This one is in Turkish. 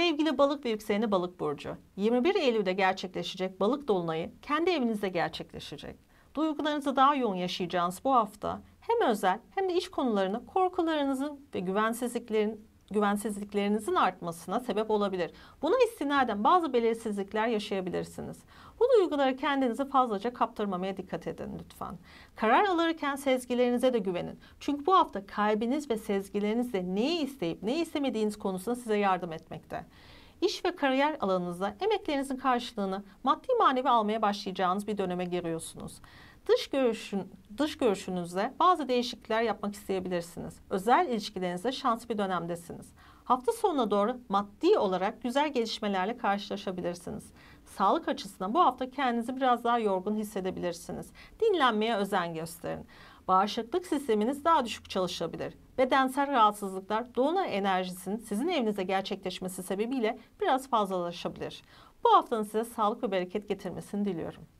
Sevgili balık ve yükseleni balık burcu. 21 Eylül'de gerçekleşecek balık dolunayı kendi evinizde gerçekleşecek. Duygularınızı daha yoğun yaşayacağınız bu hafta hem özel hem de iş konularını korkularınızın ve güvensizliklerin güvensizliklerinizin artmasına sebep olabilir. Buna istinaden bazı belirsizlikler yaşayabilirsiniz. Bu duyguları kendinizi fazlaca kaptırmamaya dikkat edin lütfen. Karar alırken sezgilerinize de güvenin. Çünkü bu hafta kalbiniz ve sezgilerinizle neyi isteyip neyi istemediğiniz konusunda size yardım etmekte iş ve kariyer alanınızda emeklerinizin karşılığını maddi manevi almaya başlayacağınız bir döneme giriyorsunuz. Dış, görüşün, dış görüşünüzde bazı değişiklikler yapmak isteyebilirsiniz. Özel ilişkilerinizde şanslı bir dönemdesiniz. Hafta sonuna doğru maddi olarak güzel gelişmelerle karşılaşabilirsiniz. Sağlık açısından bu hafta kendinizi biraz daha yorgun hissedebilirsiniz. Dinlenmeye özen gösterin. Bağışıklık sisteminiz daha düşük çalışabilir. Bedensel rahatsızlıklar dolunay enerjisinin sizin evinizde gerçekleşmesi sebebiyle biraz fazlalaşabilir. Bu haftanın size sağlık ve bereket getirmesini diliyorum.